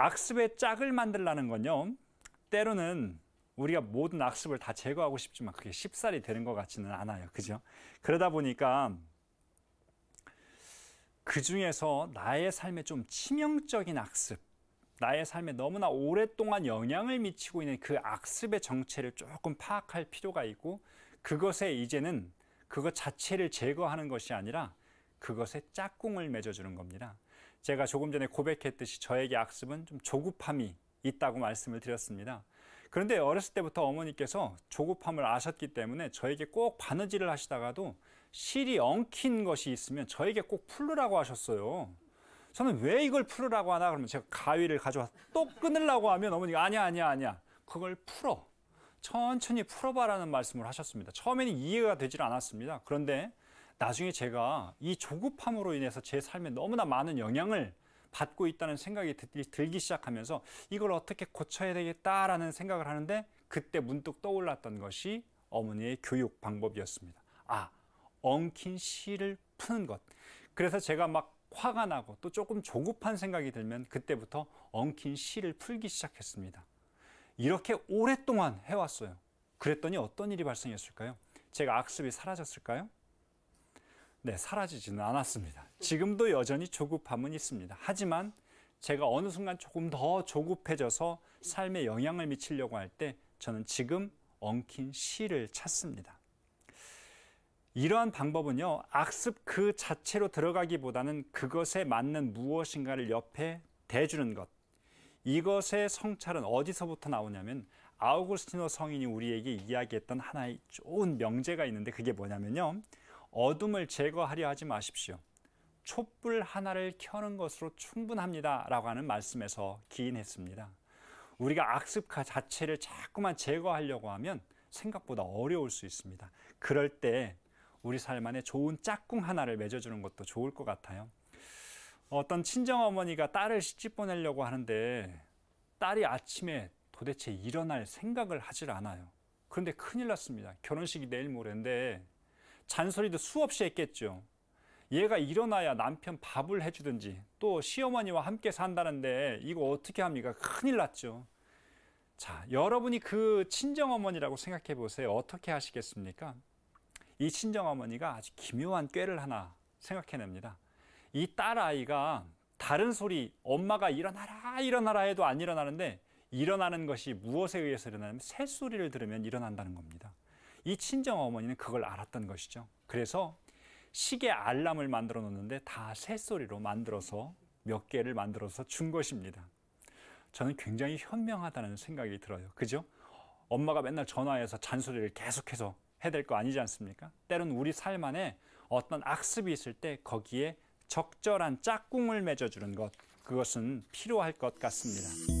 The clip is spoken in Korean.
악습의 짝을 만들라는 건요. 때로는 우리가 모든 악습을 다 제거하고 싶지만 그게 쉽사리 되는 것 같지는 않아요. 그죠? 그러다 보니까 그 중에서 나의 삶에 좀 치명적인 악습, 나의 삶에 너무나 오랫동안 영향을 미치고 있는 그 악습의 정체를 조금 파악할 필요가 있고 그것에 이제는 그것 자체를 제거하는 것이 아니라 그것에 짝꿍을 맺어주는 겁니다. 제가 조금 전에 고백했듯이 저에게 악습은 좀 조급함이 있다고 말씀을 드렸습니다. 그런데 어렸을 때부터 어머니께서 조급함을 아셨기 때문에 저에게 꼭 바느질을 하시다가도 실이 엉킨 것이 있으면 저에게 꼭 풀으라고 하셨어요. 저는 왜 이걸 풀으라고 하나 그러면 제가 가위를 가져와서 또 끊으려고 하면 어머니가 아니야 아니야 아니야 그걸 풀어 천천히 풀어봐라는 말씀을 하셨습니다. 처음에는 이해가 되질 않았습니다. 그런데 나중에 제가 이 조급함으로 인해서 제 삶에 너무나 많은 영향을 받고 있다는 생각이 들기 시작하면서 이걸 어떻게 고쳐야 되겠다라는 생각을 하는데 그때 문득 떠올랐던 것이 어머니의 교육 방법이었습니다. 아, 엉킨 실를 푸는 것. 그래서 제가 막 화가 나고 또 조금 조급한 생각이 들면 그때부터 엉킨 실를 풀기 시작했습니다. 이렇게 오랫동안 해왔어요. 그랬더니 어떤 일이 발생했을까요? 제가 악습이 사라졌을까요? 네, 사라지지는 않았습니다. 지금도 여전히 조급함은 있습니다. 하지만 제가 어느 순간 조금 더 조급해져서 삶에 영향을 미치려고 할 때 저는 지금 엉킨 시를 찾습니다. 이러한 방법은요, 악습 그 자체로 들어가기보다는 그것에 맞는 무엇인가를 옆에 대주는 것. 이것의 성찰은 어디서부터 나오냐면 아우구스티노 성인이 우리에게 이야기했던 하나의 좋은 명제가 있는데 그게 뭐냐면요. 어둠을 제거하려 하지 마십시오. 촛불 하나를 켜는 것으로 충분합니다. 라고 하는 말씀에서 기인했습니다. 우리가 악습 자체를 자꾸만 제거하려고 하면 생각보다 어려울 수 있습니다. 그럴 때 우리 삶 안에 좋은 짝꿍 하나를 맺어주는 것도 좋을 것 같아요. 어떤 친정어머니가 딸을 시집 보내려고 하는데 딸이 아침에 도대체 일어날 생각을 하질 않아요. 그런데 큰일 났습니다. 결혼식이 내일 모레인데 잔소리도 수없이 했겠죠. 얘가 일어나야 남편 밥을 해주든지 또 시어머니와 함께 산다는데 이거 어떻게 합니까? 큰일 났죠. 자, 여러분이 그 친정어머니라고 생각해 보세요. 어떻게 하시겠습니까? 이 친정어머니가 아주 기묘한 꾀를 하나 생각해냅니다. 이 딸아이가 다른 소리, 엄마가 일어나라, 일어나라 해도 안 일어나는데 일어나는 것이 무엇에 의해서 일어나냐면 새소리를 들으면 일어난다는 겁니다. 이 친정 어머니는 그걸 알았던 것이죠. 그래서 시계 알람을 만들어 놓는데 다 새소리로 만들어서 몇 개를 만들어서 준 것입니다. 저는 굉장히 현명하다는 생각이 들어요. 그죠? 엄마가 맨날 전화해서 잔소리를 계속해서 해야 될 거 아니지 않습니까? 때론 우리 삶 안에 어떤 악습이 있을 때 거기에 적절한 짝꿍을 맺어주는 것, 그것은 필요할 것 같습니다.